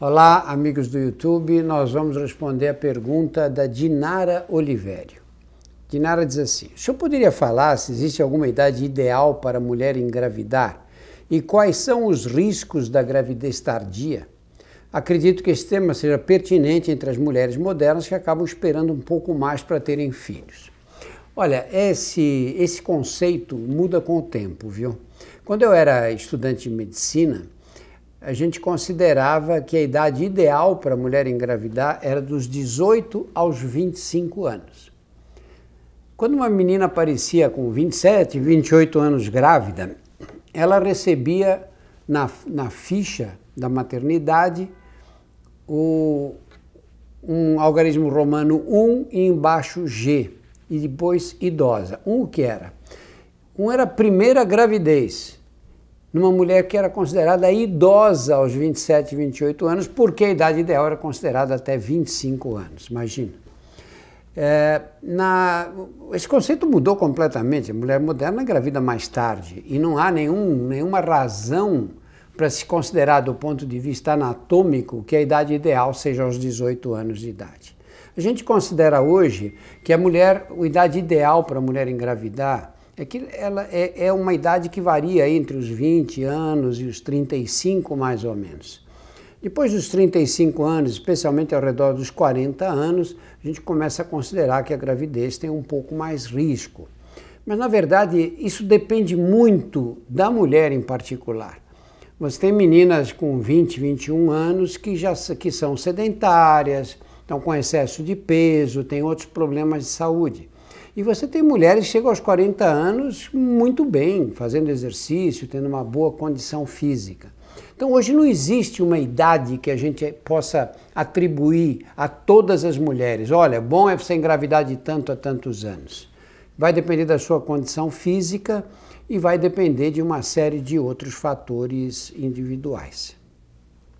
Olá, amigos do YouTube. Nós vamos responder a pergunta da Dinara Oliveira. Dinara diz assim: o senhor poderia falar se existe alguma idade ideal para a mulher engravidar e quais são os riscos da gravidez tardia? Acredito que esse tema seja pertinente entre as mulheres modernas que acabam esperando um pouco mais para terem filhos. Olha, esse, esse conceito muda com o tempo, viu? Quando eu era estudante de medicina, a gente considerava que a idade ideal para a mulher engravidar era dos 18 aos 25 anos. Quando uma menina aparecia com 27, 28 anos grávida, ela recebia na, na ficha da maternidade o, um algarismo romano 1 e embaixo G, e depois idosa. 1 um, o que era? 1 um era a primeira gravidez, numa mulher que era considerada idosa aos 27, 28 anos, porque a idade ideal era considerada até 25 anos, imagina. É, na, esse conceito mudou completamente. A mulher moderna engravida mais tarde e não há nenhum, nenhuma razão para se considerar, do ponto de vista anatômico, que a idade ideal seja aos 18 anos de idade. A gente considera hoje que a mulher, a idade ideal para a mulher engravidar é que ela é, é, uma idade que varia entre os 20 anos e os 35, mais ou menos. Depois dos 35 anos, especialmente ao redor dos 40 anos, a gente começa a considerar que a gravidez tem um pouco mais risco. Mas, na verdade, isso depende muito da mulher em particular. Você tem meninas com 20, 21 anos que já que são sedentárias, estão com excesso de peso, têm outros problemas de saúde. E você tem mulheres que chegam aos 40 anos muito bem, fazendo exercício, tendo uma boa condição física. Então hoje não existe uma idade que a gente possa atribuir a todas as mulheres. Olha, bom é você engravidar de tanto a tantos anos. Vai depender da sua condição física e vai depender de uma série de outros fatores individuais.